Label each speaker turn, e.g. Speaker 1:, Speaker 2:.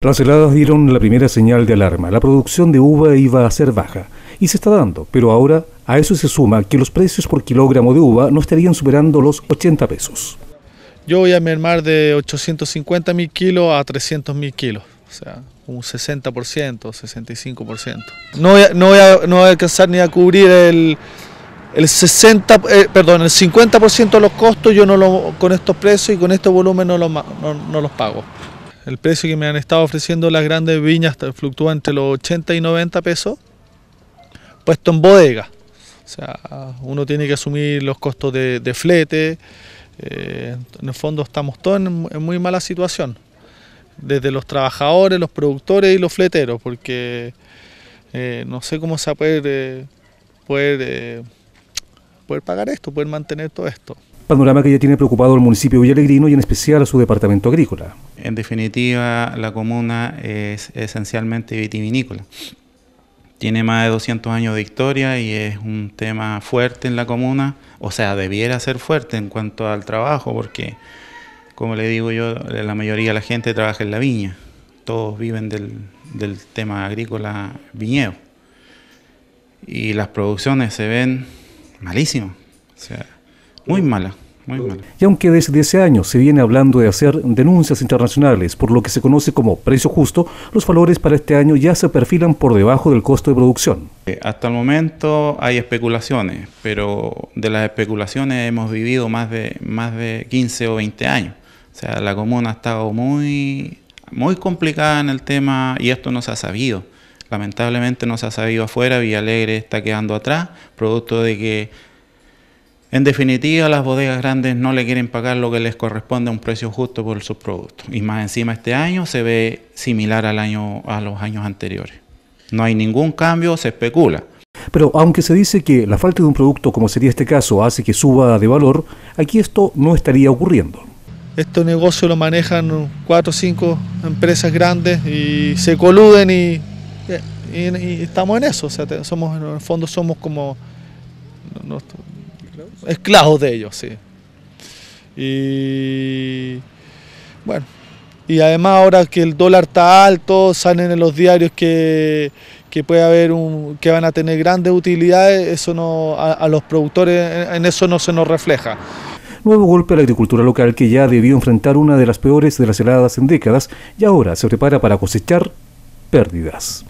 Speaker 1: Las heladas dieron la primera señal de alarma. La producción de uva iba a ser baja y se está dando, pero ahora a eso se suma que los precios por kilogramo de uva no estarían superando los 80 pesos.
Speaker 2: Yo voy a mermar de 850 mil kilos a 300 mil kilos, o sea, un 60%, 65%. No voy a, no no a alcanzar ni a cubrir el, 60, eh, perdón, el 50% de los costos yo no lo, con estos precios y con este volumen no, lo, no los pago. El precio que me han estado ofreciendo las grandes viñas fluctúa entre los 80 y 90 pesos, puesto en bodega. O sea, uno tiene que asumir los costos de, flete. Eh, en el fondo estamos todos en, muy mala situación desde los trabajadores, los productores y los fleteros, porque eh, no sé cómo se puede a eh, poder pagar esto, poder mantener todo esto
Speaker 1: panorama que ya tiene preocupado al municipio villalegrino y en especial a su departamento agrícola.
Speaker 3: En definitiva, la comuna es esencialmente vitivinícola. Tiene más de 200 años de historia y es un tema fuerte en la comuna, o sea, debiera ser fuerte en cuanto al trabajo, porque, como le digo yo, la mayoría de la gente trabaja en la viña, todos viven del, tema agrícola viñedo. Y las producciones se ven malísimas, o sea,
Speaker 1: muy malas. Y aunque desde ese año se viene hablando de hacer denuncias internacionales por lo que se conoce como precio justo, los valores para este año ya se perfilan por debajo del costo de producción.
Speaker 3: Eh, hasta el momento hay especulaciones, pero de las especulaciones hemos vivido más de, más de 15 o 20 años. O sea, la comuna ha estado muy, muy complicada en el tema y esto no se ha sabido. Lamentablemente no se ha sabido afuera, Villalegre está quedando atrás, producto de que en definitiva, las bodegas grandes no le quieren pagar lo que les corresponde a un precio justo por el subproducto. Y más encima este año se ve similar al año, a los años anteriores. No hay
Speaker 1: ningún cambio, se especula. Pero aunque se dice que la falta de un producto, como sería este caso, hace que suba de valor, aquí esto no estaría ocurriendo.
Speaker 2: Este negocio lo manejan cuatro o cinco empresas grandes y se coluden y, estamos en eso. O sea, somos, en el fondo somos como esclavos. de ellos, sí. Y bueno, y además ahora que el dólar está alto, salen en los diarios que, que puede haber un, que van a tener grandes utilidades, eso no, a, los productores en, en eso no se nos refleja.
Speaker 1: Nuevo golpe a la agricultura local que ya debió enfrentar una de las peores de las heladas en décadas y ahora se prepara para cosechar pérdidas.